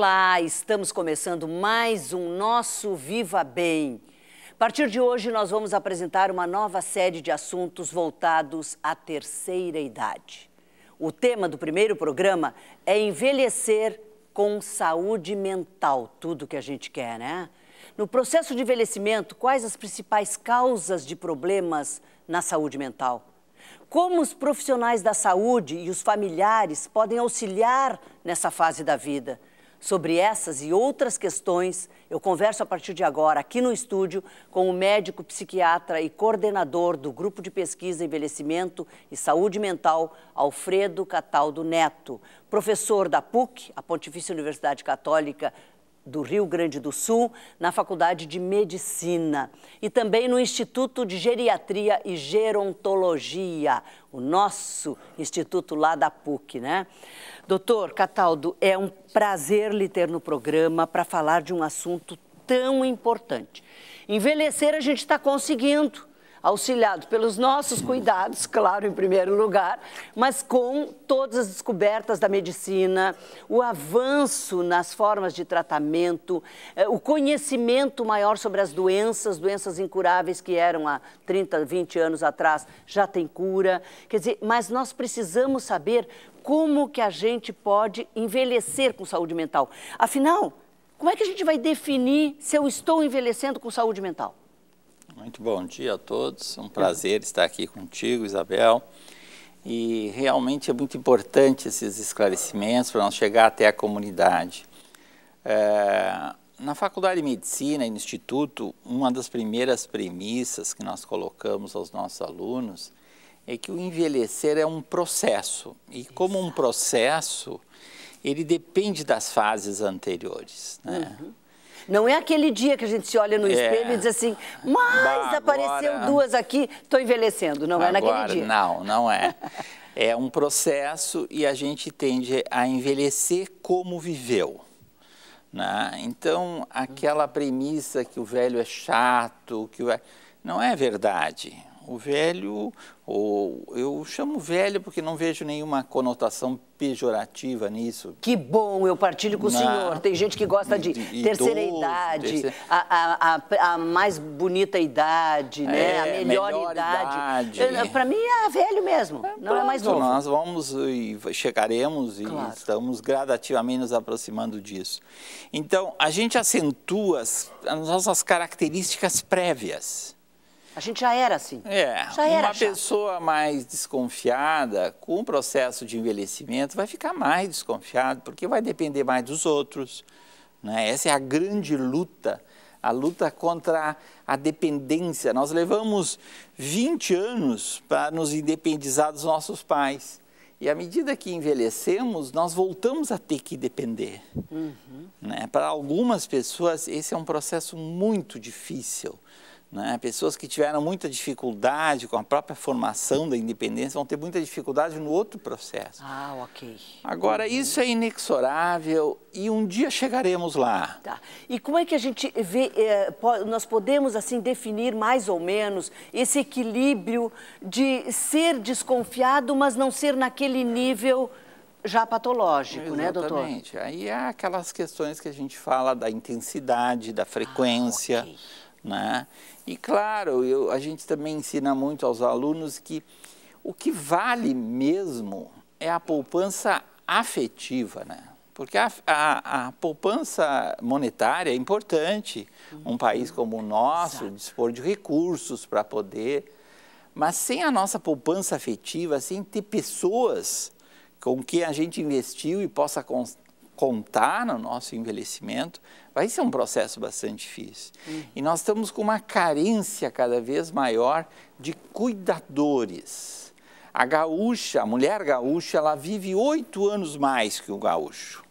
Olá, estamos começando mais um nosso Viva Bem. A partir de hoje, nós vamos apresentar uma nova série de assuntos voltados à terceira idade. O tema do primeiro programa é envelhecer com saúde mental, tudo que a gente quer, né? No processo de envelhecimento, quais as principais causas de problemas na saúde mental? Como os profissionais da saúde e os familiares podem auxiliar nessa fase da vida? Sobre essas e outras questões, eu converso a partir de agora, aqui no estúdio, com o médico psiquiatra e coordenador do Grupo de Pesquisa Envelhecimento e Saúde Mental, Alfredo Cataldo Neto, professor da PUC, a Pontifícia Universidade Católica do Rio Grande do Sul, na Faculdade de Medicina e também no Instituto de Geriatria e Gerontologia, o nosso instituto lá da PUC, né? Doutor Cataldo, é um prazer lhe ter no programa para falar de um assunto tão importante. Envelhecer a gente está conseguindo auxiliado pelos nossos cuidados, claro, em primeiro lugar, mas com todas as descobertas da medicina, o avanço nas formas de tratamento, eh, o conhecimento maior sobre as doenças, doenças incuráveis que eram há 30, 20 anos atrás, já tem cura. Quer dizer, mas nós precisamos saber como que a gente pode envelhecer com saúde mental. Afinal, como é que a gente vai definir se eu estou envelhecendo com saúde mental? Muito bom dia a todos. Um prazer estar aqui contigo, Isabel. E realmente é muito importante esses esclarecimentos para nós chegar até a comunidade. É, na Faculdade de Medicina e no Instituto, uma das primeiras premissas que nós colocamos aos nossos alunos é que o envelhecer é um processo. E como um processo, ele depende das fases anteriores. Né? Uhum. Não é aquele dia que a gente se olha no é. espelho é. e diz assim, mas agora, apareceu duas aqui, estou envelhecendo. Não é agora, é naquele dia. Não, não é. é um processo e a gente tende a envelhecer como viveu. Né? Então, aquela premissa que o velho é chato, que o... não é verdade. O velho, ou eu chamo velho porque não vejo nenhuma conotação pejorativa nisso. Que bom, eu partilho com Na... o senhor. Tem gente que gosta de Idoso, terceira idade, terceira... A, a, a, a, mais bonita idade, né? é, né? a melhor, melhor idade. idade. Para mim é velho mesmo, é, não pronto, é mais novo. Nós vamos e chegaremos e claro. estamos gradativamente nos aproximando disso. Então, a gente acentua as, as nossas características prévias. A gente já era assim. É, já era uma pessoa mais desconfiada, com o processo de envelhecimento, vai ficar mais desconfiado, porque vai depender mais dos outros. Né? Essa é a grande luta, a luta contra a dependência. Nós levamos 20 anos para nos independizar dos nossos pais. E à medida que envelhecemos, nós voltamos a ter que depender. Uhum. Né? Para algumas pessoas, esse é um processo muito difícil. Né? Pessoas que tiveram muita dificuldade com a própria formação da independência vão ter muita dificuldade no outro processo. Ah, ok. Agora, uhum. isso é inexorável e um dia chegaremos lá. Tá. E como é que a gente vê, eh, nós podemos assim definir mais ou menos esse equilíbrio de ser desconfiado, mas não ser naquele nível já patológico, Exatamente. né, doutor? Exatamente. Aí há é aquelas questões que a gente fala da intensidade, da ah, frequência, ah, okay. né? E claro, eu, a gente também ensina muito aos alunos que o que vale mesmo é a poupança afetiva, né? Porque a, a, a poupança monetária é importante, um uhum. país como o nosso, Exato. dispor de recursos para poder. Mas sem a nossa poupança afetiva, sem ter pessoas com quem a gente investiu e possa contar no nosso envelhecimento, vai ser um processo bastante difícil. Uhum. E nós estamos com uma carência cada vez maior de cuidadores. A gaúcha, a mulher gaúcha, ela vive oito anos mais que o gaúcho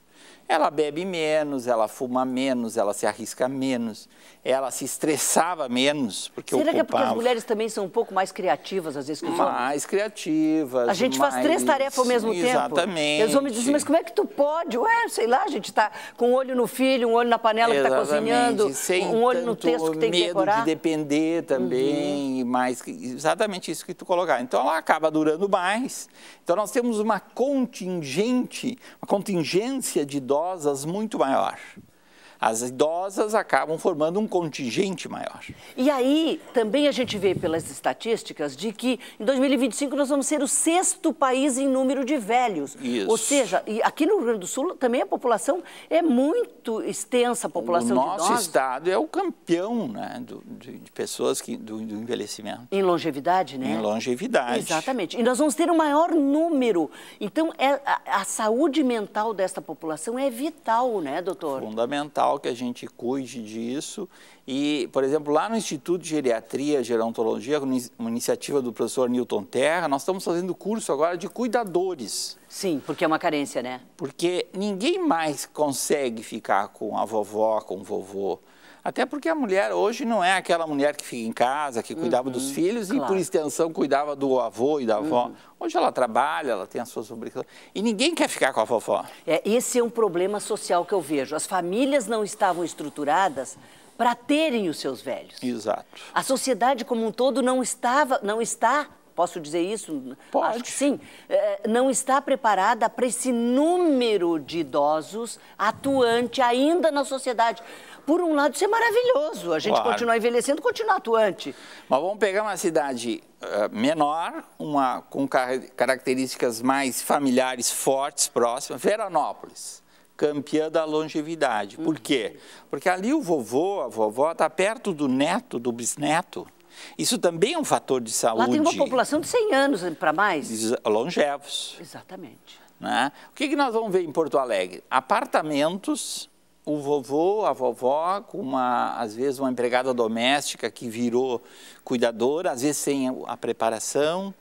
ela bebe menos, ela fuma menos, ela se arrisca menos, ela se estressava menos. Porque Será ocupava. que é porque as mulheres também são um pouco mais criativas, às vezes, que os mais homens? Mais criativas. A gente mais... faz três tarefas ao mesmo Exatamente. tempo. Exatamente. os homens dizem, mas como é que tu pode? Ué, sei lá, a gente está com um olho no filho, um olho na panela tá Exatamente. que está cozinhando, Sem um olho no texto que tem que decorar. medo de depender também, uhum. mais... Exatamente isso que tu colocar. Então, ela acaba durando mais. Então, nós temos uma contingente, uma contingência de doses muito maior. As idosas acabam formando um contingente maior. E aí, também a gente vê pelas estatísticas de que em 2025 nós vamos ser o sexto país em número de velhos. Isso. Ou seja, aqui no Rio Grande do Sul também a população é muito extensa, a população o nosso O nosso estado é o campeão né, do, de, pessoas que, do, do envelhecimento. Em longevidade, né? Em longevidade. Exatamente. E nós vamos ter o um maior número. Então, é, a, a saúde mental desta população é vital, né, doutor? Fundamental fundamental que a gente cuide disso. E, por exemplo, lá no Instituto de Geriatria e Gerontologia, uma iniciativa do professor Newton Terra, nós estamos fazendo curso agora de cuidadores. Sim, porque é uma carência, né? Porque ninguém mais consegue ficar com a vovó, com o vovô. Até porque a mulher hoje não é aquela mulher que fica em casa, que cuidava uhum, dos filhos claro. e, por extensão, cuidava do avô e da avó. Uhum. Hoje ela trabalha, ela tem as suas obrigações. E ninguém quer ficar com a vovó. É, esse é um problema social que eu vejo. As famílias não estavam estruturadas para terem os seus velhos. Exato. A sociedade como um todo não estava, não está posso dizer isso? Pode. Acho que sim. É, não está preparada para esse número de idosos atuante ainda na sociedade. Por um lado, isso é maravilhoso. A gente claro. continuar envelhecendo, continuar atuante. Mas vamos pegar uma cidade eh, menor, uma com características mais familiares fortes, próximas, Veranópolis campeã da longevidade. Por uhum. quê? Porque ali o vovô, a vovó, está perto do neto, do bisneto. Isso também é um fator de saúde. Lá tem uma população de 100 anos para mais. Eh, longevos. Exatamente. Né? O que, que nós vamos ver em Porto Alegre? Apartamentos, o vovô, a vovó, com uma, às vezes uma empregada doméstica que virou cuidadora, às vezes sem a preparação,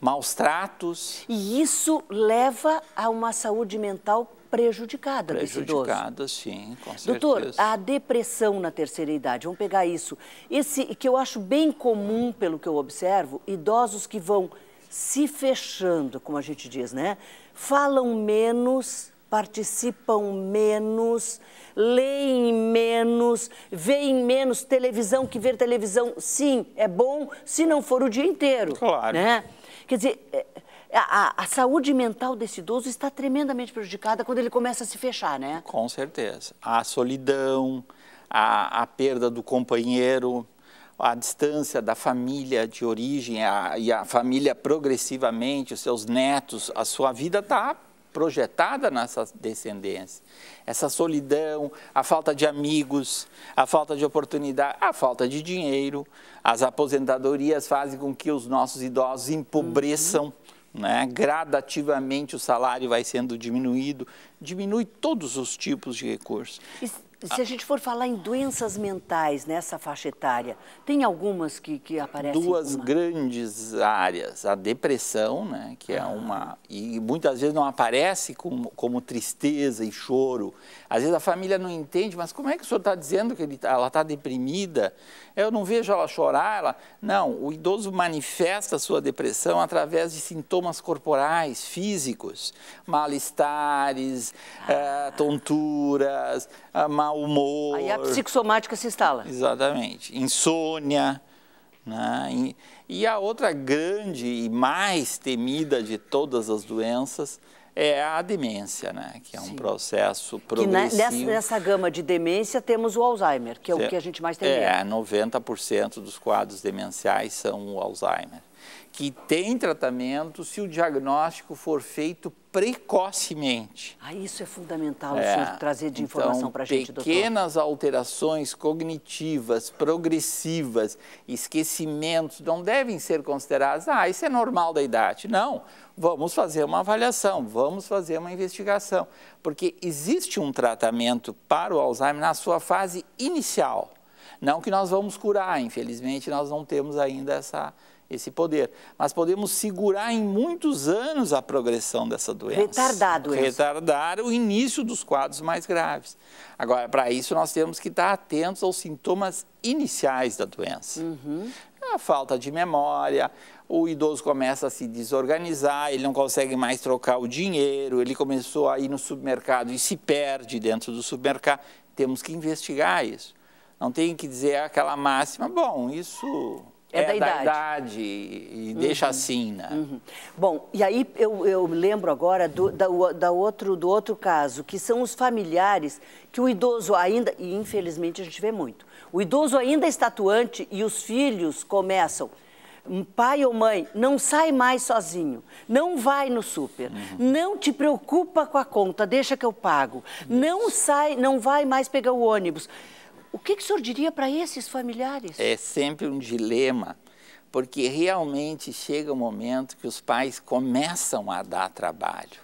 maus tratos. E isso leva a uma saúde mental prejudicada. Prejudicada, sim, com certeza. Doutor, a depressão na terceira idade, vamos pegar isso. Esse que eu acho bem comum, pelo que eu observo, idosos que vão se fechando, como a gente diz, né? Falam menos, participam menos, leem menos, veem menos televisão, que ver televisão, sim, é bom, se não for o dia inteiro. Claro. Né? Quer dizer, é, a, a, saúde mental desse idoso está tremendamente prejudicada quando ele começa a se fechar, né? Com certeza. A solidão, a, a perda do companheiro, a distância da família de origem a, e a família progressivamente, os seus netos, a sua vida está projetada nessa descendência. Essa solidão, a falta de amigos, a falta de oportunidade, a falta de dinheiro, as aposentadorias fazem com que os nossos idosos empobreçam. Uhum né? gradativamente o salário vai sendo diminuído, diminui todos os tipos de recursos. Isso se a gente for falar em doenças mentais nessa faixa etária, tem algumas que, que aparecem? Duas uma... grandes áreas. A depressão, né, que é ah. uma. E muitas vezes não aparece como, como tristeza e choro. Às vezes a família não entende, mas como é que o senhor está dizendo que ele, tá, ela está deprimida? Eu não vejo ela chorar. Ela... Não, o idoso manifesta a sua depressão através de sintomas corporais, físicos, mal-estares, ah. é, tonturas. Ah, mau humor. Aí a psicossomática se instala. Exatamente. Insônia. Né? E, e a outra grande e mais temida de todas as doenças é a demência, né? Que é um Sim. processo progressivo. Que nessa, nessa, gama de demência temos o Alzheimer, que é o que a gente mais tem. É, 90% dos quadros demenciais são o Alzheimer que tem tratamento se o diagnóstico for feito precocemente. Ah, isso é fundamental é, o senhor trazer de então, informação então, para a gente, doutor. Pequenas alterações cognitivas, progressivas, esquecimentos não devem ser consideradas, ah, isso é normal da idade. Não, vamos fazer uma avaliação, vamos fazer uma investigação, porque existe um tratamento para o Alzheimer na sua fase inicial. Não que nós vamos curar, infelizmente nós não temos ainda essa esse poder. Mas podemos segurar em muitos anos a progressão dessa doença. Retardar a doença. Retardar o início dos quadros mais graves. Agora, para isso, nós temos que estar atentos aos sintomas iniciais da doença. Uhum. A falta de memória, o idoso começa a se desorganizar, ele não consegue mais trocar o dinheiro, ele começou a ir no supermercado e se perde dentro do supermercado. Temos que investigar isso. Não tem que dizer ah, aquela máxima, bom, isso é, é da, idade. Da idade e uhum. deixa assim, né? Uhum. Bom, e aí eu, eu lembro agora do, da, da, outro, do outro caso, que são os familiares que o idoso ainda, e infelizmente a gente vê muito, o idoso ainda está é estatuante e os filhos começam hum, pai ou mãe, não sai mais sozinho, não vai no super, uhum. não te preocupa com a conta, deixa que eu pago, não sai, não vai mais pegar o ônibus. O que, que o senhor diria para esses familiares? É sempre um dilema, porque realmente chega o um momento que os pais começam a dar trabalho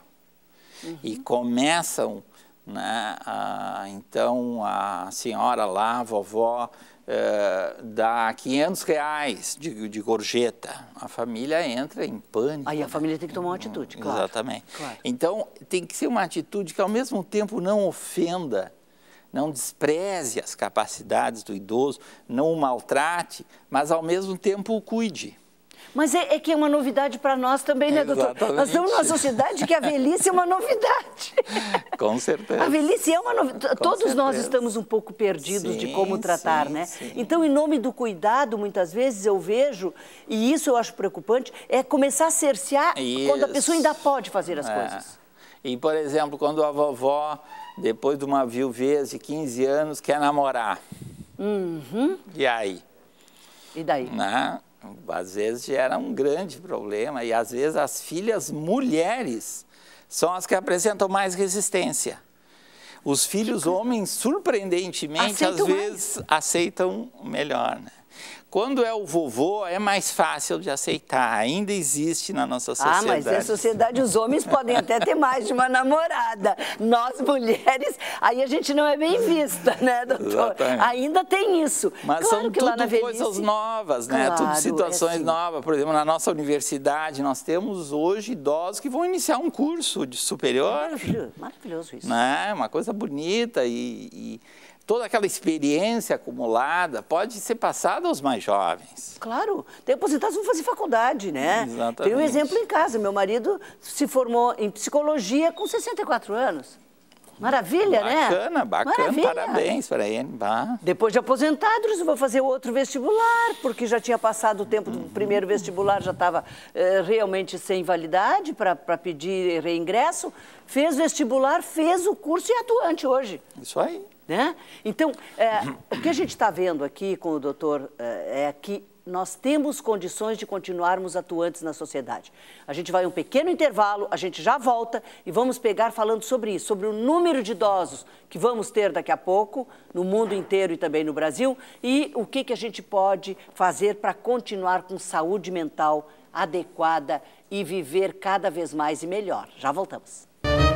uhum. e começam, né, a, então a senhora lá, a vovó, é, dá 500 reais de, de, gorjeta. A família entra em pânico. Aí a né? família tem que tomar uma atitude, claro. Exatamente. Claro. Então, tem que ser uma atitude que, ao mesmo tempo, não ofenda, não despreze as capacidades do idoso, não o maltrate, mas ao mesmo tempo o cuide. Mas é, é, que é uma novidade para nós também, né, Exatamente. doutor? Nós estamos numa sociedade que a velhice é uma novidade. Com certeza. A velhice é uma novidade. Todos certeza. nós estamos um pouco perdidos sim, de como tratar, sim, né? Sim. Então, em nome do cuidado, muitas vezes eu vejo, e isso eu acho preocupante, é começar a cercear isso. quando a pessoa ainda pode fazer as é. coisas. E, por exemplo, quando a vovó depois de uma viuvez de 15 anos, quer namorar. Uhum. E aí? E daí? Né? Às vezes gera um grande problema e às vezes as filhas mulheres são as que apresentam mais resistência. Os filhos homens, surpreendentemente, aceitam às vezes mais. aceitam melhor, né? Quando é o vovô, é mais fácil de aceitar. Ainda existe na nossa sociedade. Ah, mas na sociedade os homens podem até ter mais de uma namorada. Nós, mulheres, aí a gente não é bem vista, né, doutor? Exatamente. Ainda tem isso. Mas claro são que tudo coisas novas, né? Claro, tudo é situações é assim. novas. Por exemplo, na nossa universidade, nós temos hoje idosos que vão iniciar um curso de superior. Maravilhoso, maravilhoso isso. Né? Uma coisa bonita e, e toda aquela experiência acumulada pode ser passada aos mais jovens. Claro, tem aposentados vão fazer faculdade, né? Exatamente. Tem um exemplo em casa, meu marido se formou em psicologia com 64 anos. Maravilha, bacana, né? Bacana, bacana, parabéns para ele. Bah. Depois de aposentado, eles vão fazer outro vestibular, porque já tinha passado o tempo do uhum. primeiro vestibular, já estava eh, realmente sem validade para pedir reingresso. Fez vestibular, fez o curso e é atuante hoje. Isso aí. Né? Então, é, o que a gente está vendo aqui com o doutor é, é que nós temos condições de continuarmos atuantes na sociedade. A gente vai um pequeno intervalo, a gente já volta e vamos pegar falando sobre isso, sobre o número de idosos que vamos ter daqui a pouco no mundo inteiro e também no Brasil e o que, que a gente pode fazer para continuar com saúde mental adequada e viver cada vez mais e melhor. Já voltamos. Música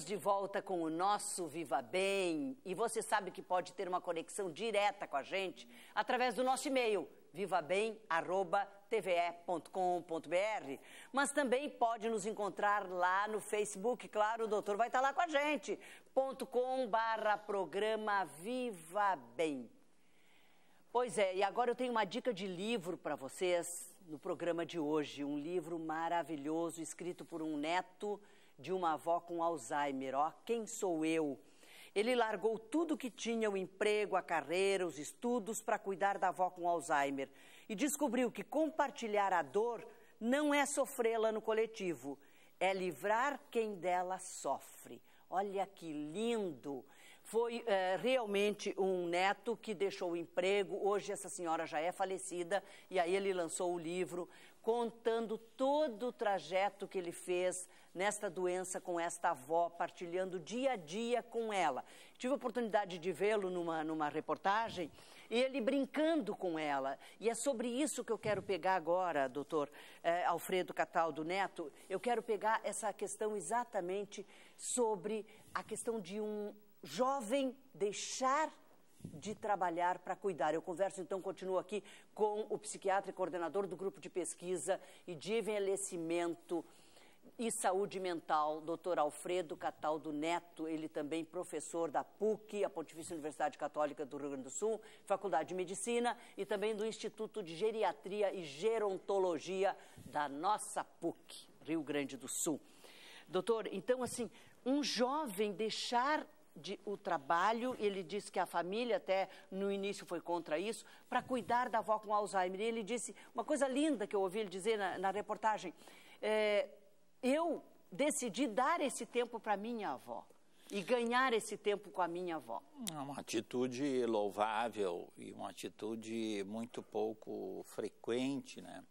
Estamos de volta com o nosso Viva Bem e você sabe que pode ter uma conexão direta com a gente através do nosso e-mail vivabem@tve.com.br, mas também pode nos encontrar lá no Facebook, claro, o doutor vai estar lá com a gente. .com/programa Viva Bem. Pois é, e agora eu tenho uma dica de livro para vocês no programa de hoje, um livro maravilhoso escrito por um neto de uma avó com Alzheimer, ó, quem sou eu? Ele largou tudo que tinha, o emprego, a carreira, os estudos, para cuidar da avó com Alzheimer. E descobriu que compartilhar a dor não é sofrê-la no coletivo, é livrar quem dela sofre. Olha que lindo! Foi é, realmente um neto que deixou o emprego. Hoje essa senhora já é falecida e aí ele lançou o livro contando todo o trajeto que ele fez nesta doença com esta avó, partilhando dia a dia com ela. Tive a oportunidade de vê-lo numa, numa reportagem, ele brincando com ela. E é sobre isso que eu quero pegar agora, doutor eh, Alfredo Cataldo Neto. Eu quero pegar essa questão exatamente sobre a questão de um jovem deixar de trabalhar para cuidar. Eu converso, então, continuo aqui com o psiquiatra e coordenador do grupo de pesquisa e de envelhecimento e saúde mental, doutor Alfredo Cataldo Neto, ele também professor da PUC, a Pontifícia Universidade Católica do Rio Grande do Sul, Faculdade de Medicina e também do Instituto de Geriatria e Gerontologia da nossa PUC, Rio Grande do Sul. Doutor, então assim, um jovem deixar de, o trabalho, ele disse que a família até no início foi contra isso, para cuidar da avó com Alzheimer. E ele disse uma coisa linda que eu ouvi ele dizer na, na reportagem: é, eu decidi dar esse tempo para minha avó e ganhar esse tempo com a minha avó. É uma atitude louvável e uma atitude muito pouco frequente, né?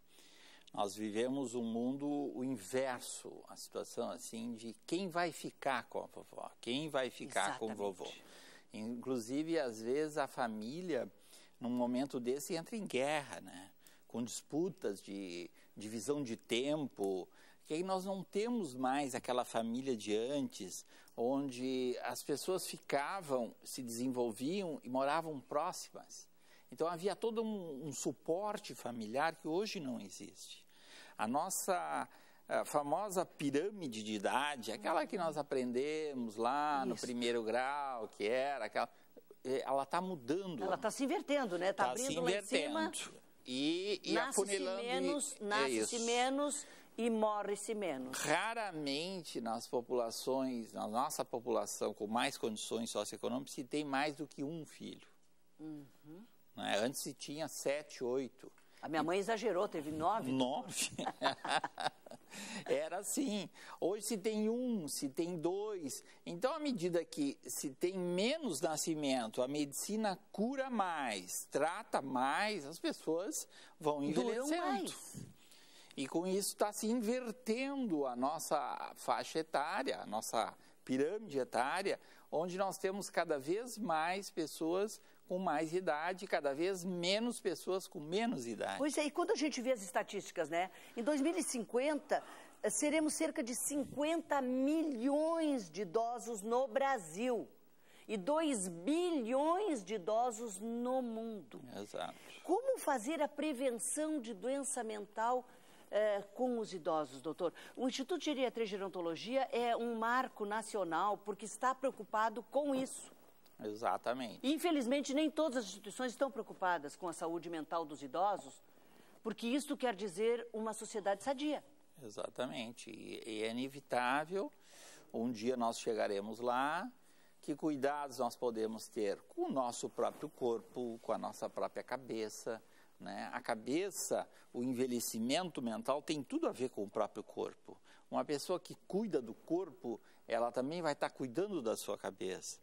Nós vivemos um mundo o inverso, a situação assim de quem vai ficar com a vovó, quem vai ficar Exatamente. com o vovô. Inclusive, às vezes, a família, num momento desse, entra em guerra, né? com disputas de divisão de tempo, que aí nós não temos mais aquela família de antes, onde as pessoas ficavam, se desenvolviam e moravam próximas. Então havia todo um, um suporte familiar que hoje não existe. A nossa a famosa pirâmide de idade, aquela que nós aprendemos lá Isso. no primeiro grau, que era aquela, é, ela está mudando. Ela está se invertendo, né? Está tá abrindo se invertendo. lá em cima. E, e nasce-se menos, nasce-se menos e morre-se menos. Raramente nas populações, na nossa população com mais condições socioeconômicas, se tem mais do que um filho. Uhum. Né? Antes se tinha sete, oito. A minha mãe exagerou, teve nove. Nove? Era assim. Hoje se tem um, se tem dois. Então, à medida que se tem menos nascimento, a medicina cura mais, trata mais, as pessoas vão envelhecendo. E com isso está se invertendo a nossa faixa etária, a nossa pirâmide etária, onde nós temos cada vez mais pessoas com mais idade, cada vez menos pessoas com menos idade. Pois é, e quando a gente vê as estatísticas, né? Em 2050, eh, seremos cerca de 50 milhões de idosos no Brasil e 2 bilhões de idosos no mundo. Exato. Como fazer a prevenção de doença mental eh, com os idosos, doutor? O Instituto de Geriatria e Gerontologia é um marco nacional porque está preocupado com isso. Exatamente. infelizmente, nem todas as instituições estão preocupadas com a saúde mental dos idosos, porque isso quer dizer uma sociedade sadia. Exatamente. E, e é inevitável, um dia nós chegaremos lá, que cuidados nós podemos ter com o nosso próprio corpo, com a nossa própria cabeça. Né? A cabeça, o envelhecimento mental tem tudo a ver com o próprio corpo. Uma pessoa que cuida do corpo, ela também vai estar cuidando da sua cabeça.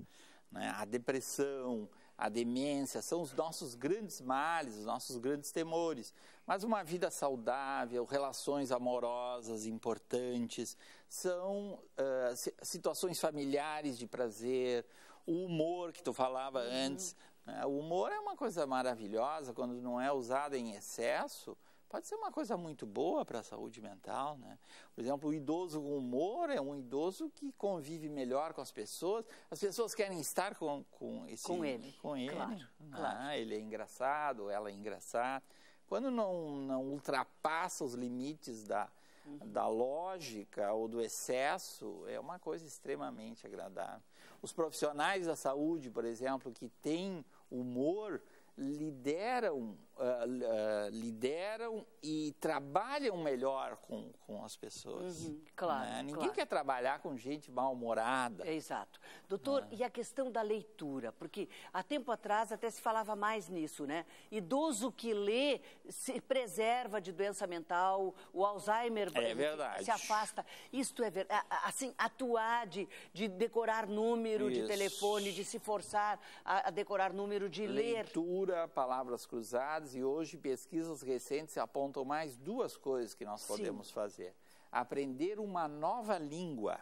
Né? A depressão, a demência são os nossos grandes males, os nossos grandes temores. Mas uma vida saudável, relações amorosas importantes, são uh, situações familiares de prazer, o humor que tu falava uhum. antes. Né? O humor é uma coisa maravilhosa quando não é usado em excesso pode ser uma coisa muito boa para a saúde mental. Né? Por exemplo, o idoso com humor é um idoso que convive melhor com as pessoas. As pessoas querem estar com, com, esse, com ele. Com ele. Claro, ah, claro. Ele é engraçado, ela é engraçada. Quando não, não ultrapassa os limites da, uhum. da lógica ou do excesso, é uma coisa extremamente agradável. Os profissionais da saúde, por exemplo, que têm humor, lideram uh, lideram e trabalham melhor com, com as pessoas. Uhum, claro, né? Ninguém claro. quer trabalhar com gente mal-humorada. Exato. Doutor, né? e a questão da leitura? Porque há tempo atrás até se falava mais nisso, né? Idoso que lê se preserva de doença mental, o Alzheimer é se afasta. Isto é verdade. Assim, atuar de, de decorar número Isso. de telefone, de se forçar a, a decorar número, de Leitura, ler. Leitura, palavras cruzadas e hoje pesquisas recentes apontam mais duas coisas que nós podemos Sim. fazer. Aprender uma nova língua.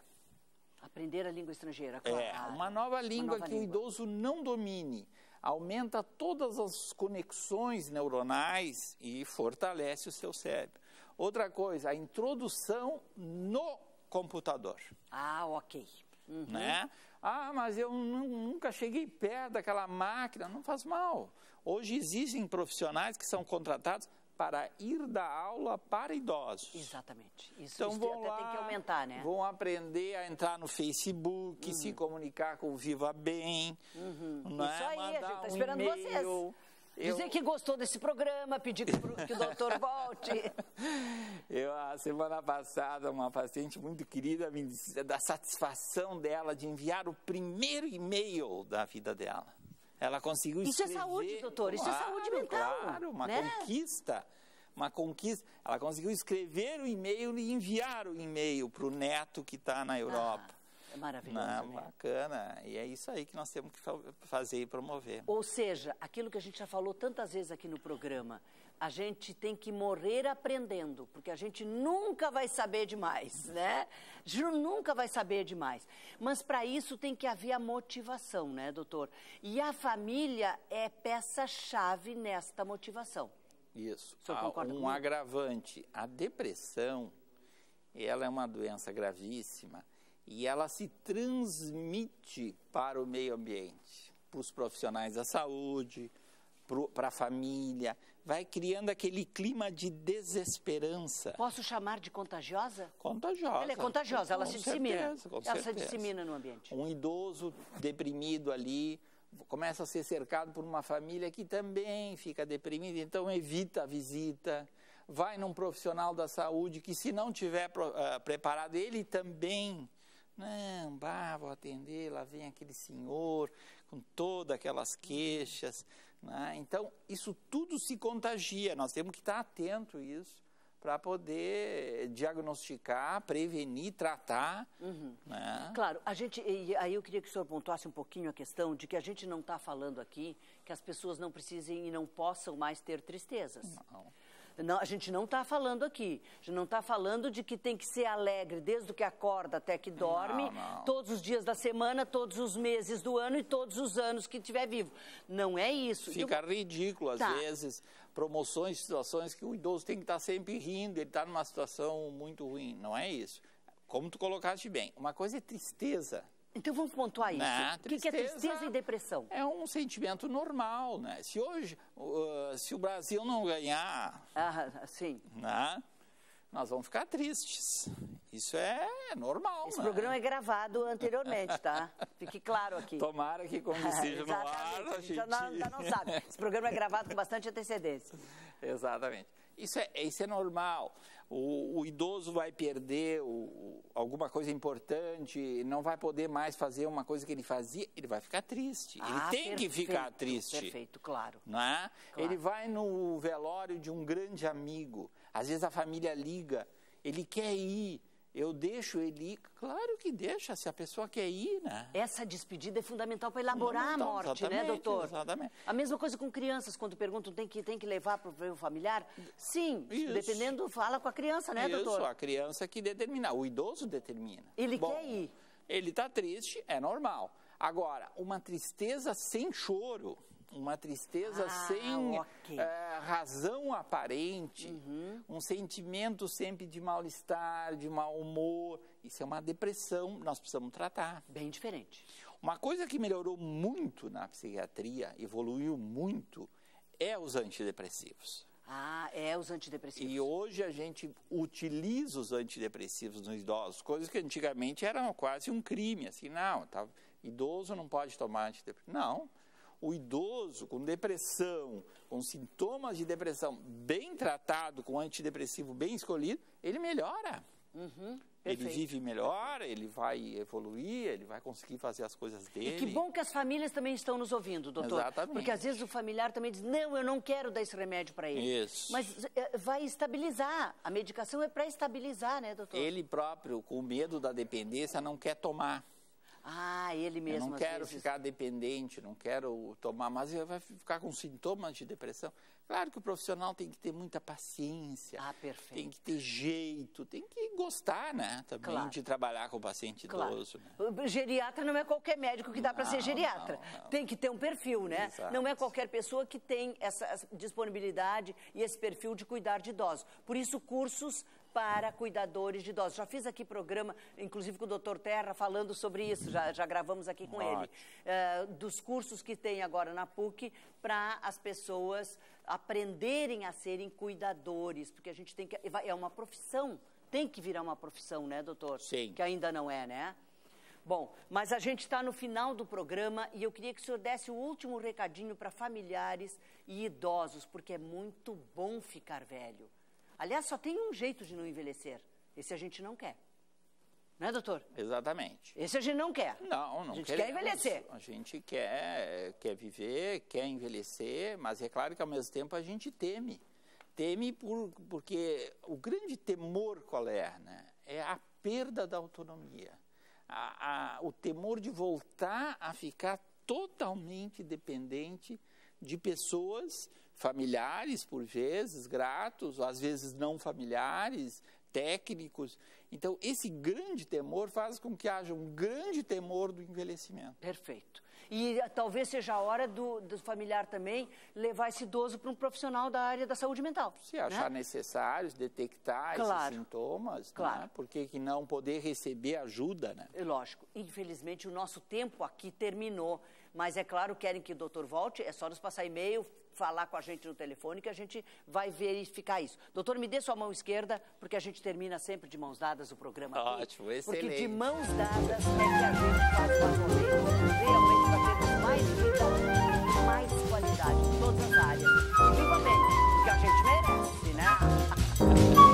Aprender a língua estrangeira, é, claro. É, uma ah, nova língua uma nova que língua. o idoso não domine. Aumenta todas as conexões neuronais e fortalece o seu cérebro. Outra coisa, a introdução no computador. Ah, ok. Uhum. Né? Ah, mas eu nunca cheguei perto daquela máquina. Não faz mal. Hoje existem profissionais que são contratados para ir dar aula para idosos. Exatamente. Isso, então, isso vão até lá, tem que aumentar, né? Vão aprender a entrar no Facebook, uhum. se comunicar com o Viva Bem. Uhum. É? Isso aí, Mandar a gente está um esperando vocês. Eu... Dizer que gostou desse programa, pedir que, o doutor volte. Eu, a semana passada, uma paciente muito querida me disse da satisfação dela de enviar o primeiro e-mail da vida dela. Ela conseguiu Isso é escrever. é saúde, doutor. Isso é claro, é saúde mental. Claro, uma né? conquista. Uma conquista. Ela conseguiu escrever o e-mail e enviar o e-mail para o neto que está na ah, Europa. Ah. É maravilhoso. Ah, né? Bacana. E é isso aí que nós temos que fazer e promover. Ou seja, aquilo que a gente já falou tantas vezes aqui no programa, a gente tem que morrer aprendendo, porque a gente nunca vai saber demais, né? Juro, Nunca vai saber demais. Mas para isso tem que haver a motivação, né, doutor? E a família é peça-chave nesta motivação. Isso. O concorda ah, um comigo? agravante. A depressão, ela é uma doença gravíssima e ela se transmite para o meio ambiente, para os profissionais da saúde, para a família, vai criando aquele clima de desesperança. Posso chamar de contagiosa? Contagiosa. Ela é contagiosa, com ela se dissemina. Certeza, ela certeza. se dissemina no ambiente. Um idoso deprimido ali começa a ser cercado por uma família que também fica deprimida, então evita a visita. Vai num profissional da saúde que, se não tiver uh, preparado, ele também não, bah, vou atender, lá vem aquele senhor com todas aquelas queixas, né? Então, isso tudo se contagia, nós temos que estar atento a isso para poder diagnosticar, prevenir, tratar. Uhum. Né? Claro, a gente, aí eu queria que o senhor pontuasse um pouquinho a questão de que a gente não está falando aqui que as pessoas não precisem e não possam mais ter tristezas. Não. Não, a gente não está falando aqui. A gente não está falando de que tem que ser alegre desde que acorda até que dorme, não, não. todos os dias da semana, todos os meses do ano e todos os anos que tiver vivo. Não é isso. Fica Eu... ridículo, às tá. vezes, promoções, situações que o idoso tem que estar tá sempre rindo, ele está numa situação muito ruim. Não é isso. Como tu colocaste bem, uma coisa é tristeza, então vamos pontuar isso. Né? O que é tristeza e depressão? É um sentimento normal, né? Se hoje, uh, se o Brasil não ganhar, ah, sim. Né? nós vamos ficar tristes. Isso é normal. Esse né? programa é gravado anteriormente, tá? Fique claro aqui. Tomara que como seja no ar, a gente... Já não, já não sabe. Esse programa é gravado com bastante antecedência. Exatamente. Isso é, isso é normal o, o idoso vai perder o, alguma coisa importante, não vai poder mais fazer uma coisa que ele fazia, ele vai ficar triste. Ah, ele tem perfeito, que ficar triste. Perfeito, claro. Não é? Claro. Ele vai no velório de um grande amigo, às vezes a família liga, ele quer ir eu deixo ele ir? Claro que deixa, se a pessoa quer ir, né? Essa despedida é fundamental para elaborar então, a morte, né, doutor? Exatamente. A mesma coisa com crianças, quando perguntam tem que, tem que levar para o familiar? Sim, Isso. dependendo, fala com a criança, né, Isso, doutor? Isso, a criança é que determina, o idoso determina. Ele Bom, quer ir. Ele está triste, é normal. Agora, uma tristeza sem choro, uma tristeza ah, sem okay. Eh, razão aparente, uhum. um sentimento sempre de mal-estar, de mau humor. Isso é uma depressão, nós precisamos tratar. Bem diferente. Uma coisa que melhorou muito na psiquiatria, evoluiu muito, é os antidepressivos. Ah, é os antidepressivos. E hoje a gente utiliza os antidepressivos nos idosos, coisas que antigamente eram quase um crime, assim, não, tá, idoso não pode tomar antidepressivo. Não, o idoso com depressão, com sintomas de depressão bem tratado, com antidepressivo bem escolhido, ele melhora. Uhum, ele vive melhor, ele vai evoluir, ele vai conseguir fazer as coisas dele. E que bom que as famílias também estão nos ouvindo, doutor. Exatamente. Porque às vezes o familiar também diz: não, eu não quero dar esse remédio para ele. Isso. Mas eh, vai estabilizar. A medicação é para estabilizar, né, doutor? Ele próprio, com medo da dependência, não quer tomar. Ah, ele mesmo. Eu não quero vezes... ficar dependente, não quero tomar, mas vai ficar com sintomas de depressão. Claro que o profissional tem que ter muita paciência, ah, perfeito. tem que ter jeito, tem que gostar, né, também claro. de trabalhar com o paciente claro. idoso. Né? Geriatra não é qualquer médico que dá para ser geriatra. Não, não. Tem que ter um perfil, né? Exato. Não é qualquer pessoa que tem essa, essa disponibilidade e esse perfil de cuidar de idosos. Por isso, cursos para cuidadores de idosos. Já fiz aqui programa, inclusive com o Dr. Terra, falando sobre isso, já, já gravamos aqui com Ótimo. ele, eh, dos cursos que tem agora na PUC para as pessoas aprenderem a serem cuidadores, porque a gente tem que. É uma profissão, tem que virar uma profissão, né, doutor? Sim. Que ainda não é, né? Bom, mas a gente está no final do programa e eu queria que o senhor desse o último recadinho para familiares e idosos, porque é muito bom ficar velho. Aliás, só tem um jeito de não envelhecer. Esse a gente não quer. Não é, doutor? Exatamente. Esse a gente não quer. Não, não A gente queremos. quer envelhecer. A gente quer, quer viver, quer envelhecer, mas é claro que ao mesmo tempo a gente teme. Teme por, porque o grande temor qual é, né? É a perda da autonomia. A, a, o temor de voltar a ficar totalmente dependente de pessoas familiares por vezes, gratos, às vezes não familiares, técnicos. Então, esse grande temor faz com que haja um grande temor do envelhecimento. Perfeito. E eh, talvez seja a hora do, do familiar também levar esse idoso para um profissional da área da saúde mental. Se achar né? necessário detectar claro. esses sintomas, né? claro. né? por que não poder receber ajuda, né? É lógico. Infelizmente, o nosso tempo aqui terminou, mas é claro, querem que o doutor volte, é só nos passar e-mail, falar com a gente no telefone que a gente vai verificar isso. Doutor, me dê sua mão esquerda, porque a gente termina sempre de mãos dadas o programa. Ótimo, aqui, excelente. Porque de mãos dadas é que a gente faz mais momento, realmente para termos mais vida e mais qualidade em todas as áreas. Principalmente, porque a gente merece, né?